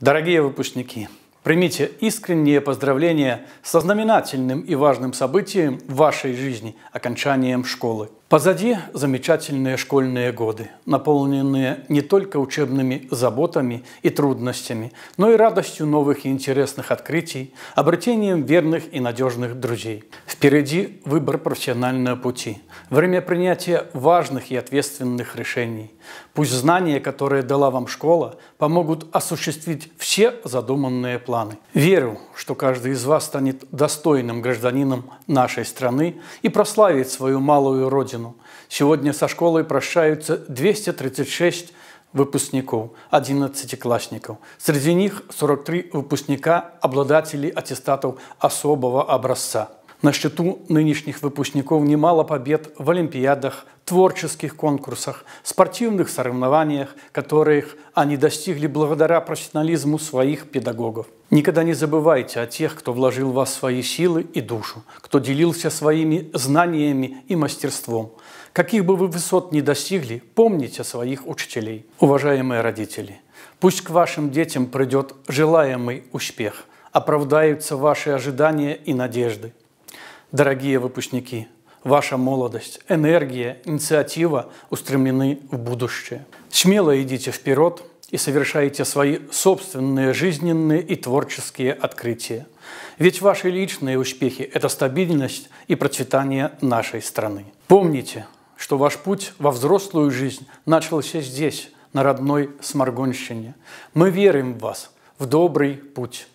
Дорогие выпускники, примите искренние поздравления со знаменательным и важным событием в вашей жизни – окончанием школы. Позади замечательные школьные годы, наполненные не только учебными заботами и трудностями, но и радостью новых и интересных открытий, обретением верных и надежных друзей. Впереди выбор профессионального пути. Время принятия важных и ответственных решений. Пусть знания, которые дала вам школа, помогут осуществить все задуманные планы. Верю, что каждый из вас станет достойным гражданином нашей страны и прославит свою малую родину. Сегодня со школой прощаются 236 выпускников, 11-классников. Среди них 43 выпускника, обладатели аттестатов особого образца – на счету нынешних выпускников немало побед в олимпиадах, творческих конкурсах, спортивных соревнованиях, которых они достигли благодаря профессионализму своих педагогов. Никогда не забывайте о тех, кто вложил в вас свои силы и душу, кто делился своими знаниями и мастерством. Каких бы вы высот ни достигли, помните своих учителей. Уважаемые родители, пусть к вашим детям придет желаемый успех, оправдаются ваши ожидания и надежды. Дорогие выпускники, ваша молодость, энергия, инициатива устремлены в будущее. Смело идите вперед и совершайте свои собственные жизненные и творческие открытия. Ведь ваши личные успехи – это стабильность и процветание нашей страны. Помните, что ваш путь во взрослую жизнь начался здесь, на родной Сморгонщине. Мы верим в вас, в добрый путь.